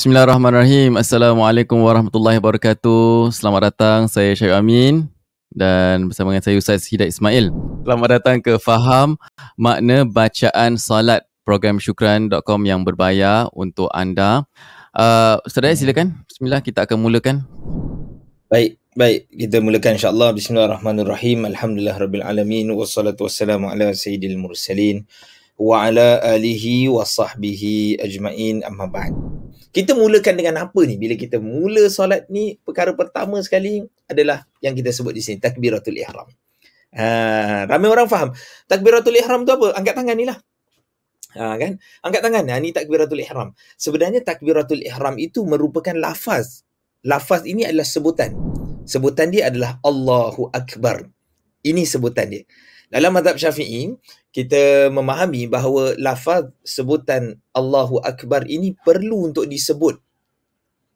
Bismillahirrahmanirrahim. Assalamualaikum warahmatullahi wabarakatuh. Selamat datang. Saya Syahid Amin dan bersama dengan saya Ustaz Hidayat Ismail. Selamat datang ke Faham Makna Bacaan Salat Program Syukran.com yang berbayar untuk anda. Uh, Ustaz silakan. Bismillah kita akan mulakan. Baik. Baik, kita mulakan InsyaAllah. allah Bismillahirrahmanirrahim. Alhamdulillahirabbil alamin wassalatu wassalamu ala sayyidil mursalin wa ala alihi wa sahbihi ajma'in amma ba'd. Kita mulakan dengan apa ni? Bila kita mula solat ni, perkara pertama sekali adalah yang kita sebut di sini, takbiratul ihram. Ha, ramai orang faham. Takbiratul ihram tu apa? Angkat tangan ni lah. Ha, kan? Angkat tangan. Ha, ni takbiratul ihram. Sebenarnya takbiratul ihram itu merupakan lafaz. Lafaz ini adalah sebutan. Sebutan dia adalah Allahu Akbar. Ini sebutan dia. Dalam mazhab syafi'i, kita memahami bahawa lafaz sebutan Allahu Akbar ini perlu untuk disebut.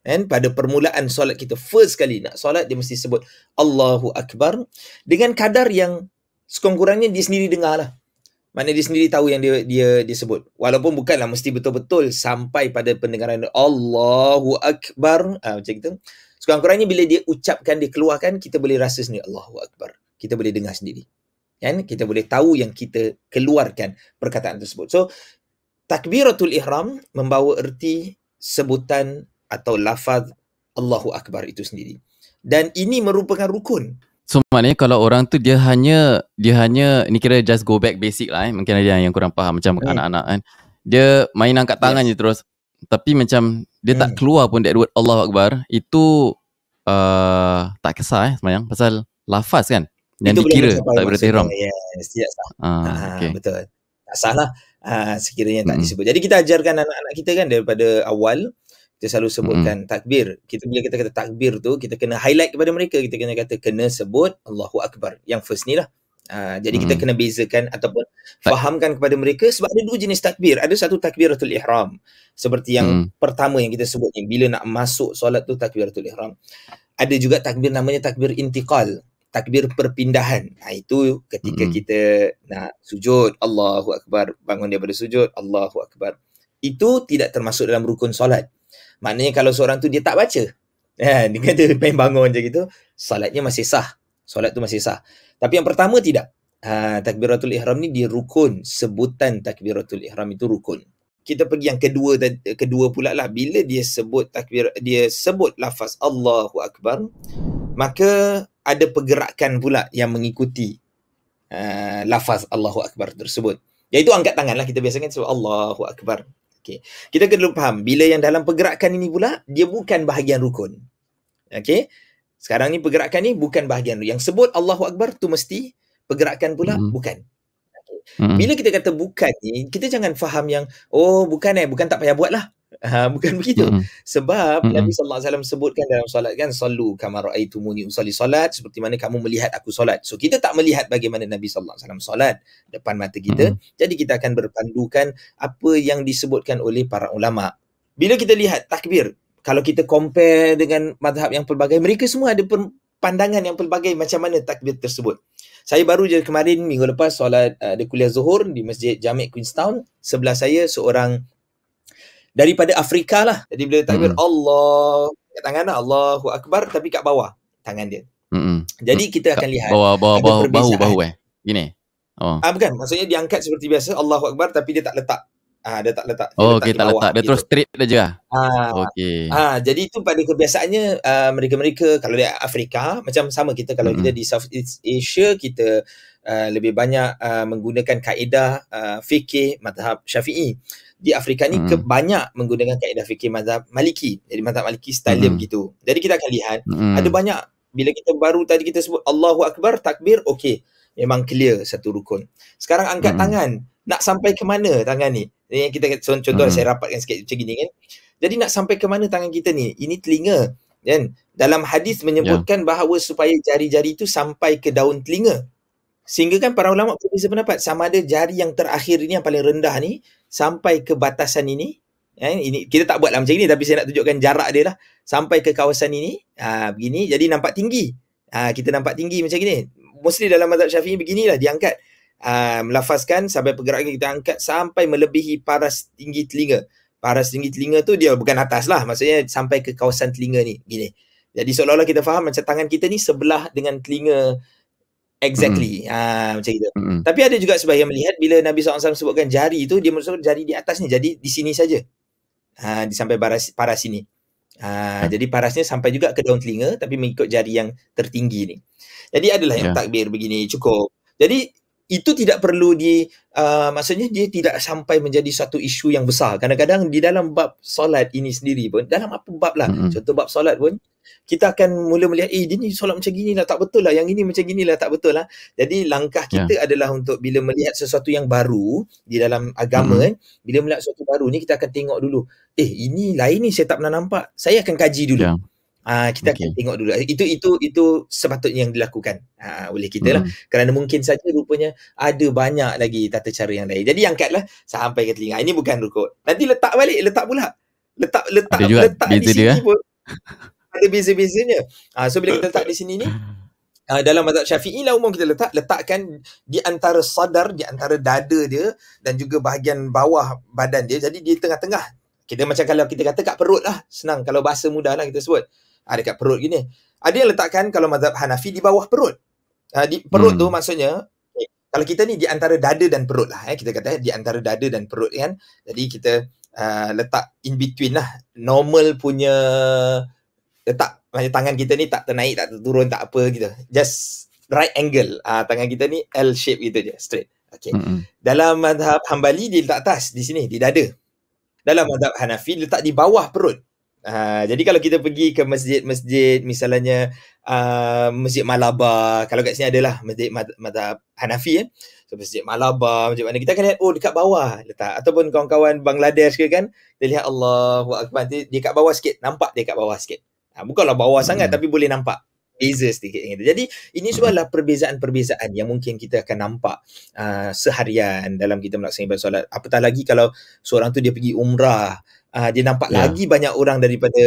Kan? Pada permulaan solat kita, first kali nak solat, dia mesti sebut Allahu Akbar dengan kadar yang sekurang-kurangnya dia sendiri dengar lah. Mana dia sendiri tahu yang dia, dia dia sebut. Walaupun bukanlah mesti betul-betul sampai pada pendengaran Allahu Akbar. Ha, macam itu. Sekurang-kurangnya bila dia ucapkan, dia keluarkan, kita boleh rasa sendiri Allahu Akbar. Kita boleh dengar sendiri kan kita boleh tahu yang kita keluarkan perkataan tersebut so takbiratul ihram membawa erti sebutan atau lafaz Allahu akbar itu sendiri dan ini merupakan rukun So maknanya kalau orang tu dia hanya dia hanya ni kira just go back basic lah eh. mungkin ada yang kurang faham macam hmm. anak-anak kan dia main angkat tangan yes. je terus tapi macam dia hmm. tak keluar pun that word Allahu akbar itu uh, tak kisah eh sebenarnya pasal lafaz kan yang itu dikira boleh takbir tihram. Yes, tidak salah. Ah, ha, ah, okay. Betul. Tak sah lah ha, ah, sekiranya tak mm disebut. Jadi kita ajarkan anak-anak kita kan daripada awal, kita selalu sebutkan mm takbir. Kita bila kita kata takbir tu, kita kena highlight kepada mereka. Kita kena kata kena sebut Allahu Akbar. Yang first ni lah. Ha, jadi hmm kita kena bezakan ataupun tak. fahamkan kepada mereka sebab ada dua jenis takbir. Ada satu takbiratul ihram. Seperti yang hmm pertama yang kita sebut ni. Bila nak masuk solat tu takbiratul ihram. Ada juga takbir namanya takbir intiqal takbir perpindahan. Ha, itu ketika mm-hmm. kita nak sujud, Allahu Akbar, bangun daripada sujud, Allahu Akbar. Itu tidak termasuk dalam rukun solat. Maknanya kalau seorang tu dia tak baca, ha, dia kata pengen bangun je gitu, solatnya masih sah. Solat tu masih sah. Tapi yang pertama tidak. Ha, takbiratul ihram ni dia rukun. Sebutan takbiratul ihram itu rukun. Kita pergi yang kedua kedua pula lah. Bila dia sebut takbir, dia sebut lafaz Allahu Akbar, maka ada pergerakan pula yang mengikuti uh, lafaz Allahu Akbar tersebut. Iaitu angkat tangan lah kita biasakan sebab Allahu Akbar. Okay. Kita kena faham, bila yang dalam pergerakan ini pula, dia bukan bahagian rukun. Okay. Sekarang ni pergerakan ni bukan bahagian rukun. Yang sebut Allahu Akbar tu mesti pergerakan pula hmm. bukan. Okay. Hmm. Bila kita kata bukan ni, kita jangan faham yang, oh bukan eh, bukan tak payah buat lah. Ha, bukan begitu. hmm Sebab hmm Nabi sallallahu alaihi wasallam sebutkan dalam solat kan sallu kama raaitumuni usalli solat. seperti mana kamu melihat aku solat. So kita tak melihat bagaimana Nabi sallallahu alaihi wasallam solat depan mata kita. hmm Jadi kita akan berpandukan apa yang disebutkan oleh para ulama. Bila kita lihat takbir, kalau kita compare dengan mazhab yang pelbagai, mereka semua ada pandangan yang pelbagai macam mana takbir tersebut. Saya baru je kemarin minggu lepas solat uh, ada kuliah zuhur di Masjid Jamek Queenstown. Sebelah saya seorang daripada Afrika lah. Jadi bila takbir hmm. Allah, kat tangan Allahu Akbar tapi kat bawah tangan dia. Hmm. Jadi kita akan lihat. Bawah, bawah, bawah, bahu, bahu eh. Gini. Oh. Ah, bukan, maksudnya diangkat seperti biasa Allahu Akbar tapi dia tak letak. Ah, dia tak letak. Oh, okay, tak letak. Dia terus straight dia saja. Lah? Ah, okay. Ah, jadi itu pada kebiasaannya uh, mereka-mereka kalau di Afrika macam sama kita kalau mm-hmm. kita di South East Asia kita uh, lebih banyak uh, menggunakan kaedah uh, fikih madhab Syafi'i di Afrika ni hmm. banyak menggunakan kaedah fikir mazhab Maliki. Jadi mazhab Maliki style dia hmm. begitu. Jadi kita akan lihat hmm. ada banyak bila kita baru tadi kita sebut Allahu Akbar takbir okey memang clear satu rukun. Sekarang angkat hmm. tangan nak sampai ke mana tangan ni? Yang kita contoh hmm. saya rapatkan sikit macam gini kan. Jadi nak sampai ke mana tangan kita ni? Ini telinga kan. Dalam hadis menyebutkan yeah. bahawa supaya jari-jari itu sampai ke daun telinga. Sehingga kan para ulama pun bisa pendapat sama ada jari yang terakhir ini yang paling rendah ni sampai ke batasan ini. Eh, ini kita tak buatlah macam ini tapi saya nak tunjukkan jarak dia lah sampai ke kawasan ini. Ha, begini jadi nampak tinggi. Ha, kita nampak tinggi macam ini. Mostly dalam mazhab syafi'i beginilah diangkat. Ha, melafazkan sampai pergerakan kita angkat sampai melebihi paras tinggi telinga. Paras tinggi telinga tu dia bukan atas lah. Maksudnya sampai ke kawasan telinga ni. Gini. Jadi seolah-olah kita faham macam tangan kita ni sebelah dengan telinga Exactly. Mm. Ha, macam itu. Mm. Tapi ada juga sebab yang melihat bila Nabi SAW sebutkan jari itu, dia maksud jari di atas ni, Jadi di sini saja. Ha, di sampai baras, paras ini. Ha, ah, hmm. Jadi parasnya sampai juga ke daun telinga tapi mengikut jari yang tertinggi ni. Jadi adalah yang yeah. takbir begini cukup. Jadi itu tidak perlu di uh, maksudnya dia tidak sampai menjadi satu isu yang besar kadang-kadang di dalam bab solat ini sendiri pun dalam apa bab lah mm-hmm. contoh bab solat pun kita akan mula melihat eh dia ni solat macam gini lah tak betul lah yang ini macam gini lah tak betul lah jadi langkah kita yeah. adalah untuk bila melihat sesuatu yang baru di dalam agama mm-hmm. eh, bila melihat sesuatu baru ni kita akan tengok dulu eh ini lain ni saya tak pernah nampak saya akan kaji dulu yeah. Uh, kita okay. akan tengok dulu. Eh, itu itu itu sepatutnya yang dilakukan uh, ah, oleh kita lah. hmm lah. Kerana mungkin saja rupanya ada banyak lagi tata cara yang lain. Jadi angkatlah sampai ke telinga. Ini bukan rukuk. Nanti letak balik, letak pula. Letak letak ada juga letak di sini dia. Eh. pun. ada beza-bezanya. Uh, so bila kita letak di sini ni, Uh, dalam mazhab syafi'i lah umum kita letak letakkan di antara sadar di antara dada dia dan juga bahagian bawah badan dia jadi di tengah-tengah kita macam kalau kita kata kat perut lah senang kalau bahasa mudah lah kita sebut ha, dekat perut gini. Ada ah, yang letakkan kalau mazhab Hanafi di bawah perut. Ha, di perut hmm. tu maksudnya eh, kalau kita ni di antara dada dan perut lah eh kita kata eh, di antara dada dan perut kan. Jadi kita uh, letak in between lah normal punya letak macam tangan kita ni tak ternaik tak turun tak apa gitu. Just right angle. Uh, tangan kita ni L shape gitu je straight. Okay. Hmm. Dalam mazhab Hambali dia letak atas di sini di dada. Dalam mazhab Hanafi letak di bawah perut. Ha, jadi kalau kita pergi ke masjid-masjid misalnya uh, Masjid Malabar, kalau kat sini adalah Masjid Mata Hanafi ya. Eh? So, masjid Malabar, macam mana kita akan lihat oh dekat bawah letak ataupun kawan-kawan Bangladesh ke kan dia lihat Allahu Akbar dia, kat bawah sikit, nampak dia kat bawah sikit. Ha, bukanlah bawah hmm. sangat tapi boleh nampak beza sedikit gitu. Jadi ini semua hmm. sebablah perbezaan-perbezaan yang mungkin kita akan nampak uh, seharian dalam kita melaksanakan solat. Apatah lagi kalau seorang tu dia pergi umrah uh, dia nampak yeah. lagi banyak orang daripada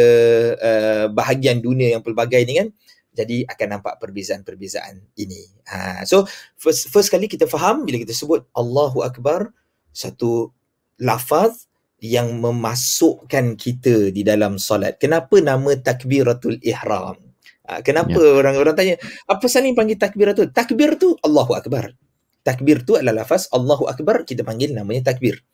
uh, bahagian dunia yang pelbagai ni kan jadi akan nampak perbezaan-perbezaan ini. Ha, so first first kali kita faham bila kita sebut Allahu Akbar satu lafaz yang memasukkan kita di dalam solat. Kenapa nama takbiratul ihram? Ha, kenapa ya. orang-orang ya. tanya apa sahaja yang panggil takbiratul? Takbir tu Allahu Akbar. Takbir tu adalah lafaz Allahu Akbar kita panggil namanya takbir.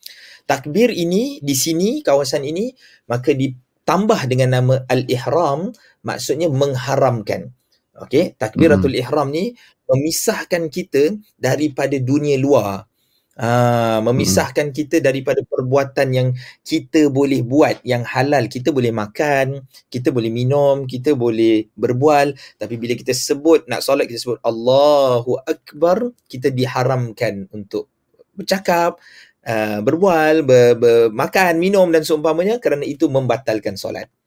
Takbir ini di sini kawasan ini maka ditambah dengan nama al-ihram maksudnya mengharamkan. Okey, takbiratul hmm. ihram ni memisahkan kita daripada dunia luar. Ha, memisahkan hmm. kita daripada perbuatan yang kita boleh buat yang halal kita boleh makan kita boleh minum kita boleh berbual tapi bila kita sebut nak solat kita sebut Allahu akbar kita diharamkan untuk bercakap uh, berbual ber, ber, makan minum dan seumpamanya kerana itu membatalkan solat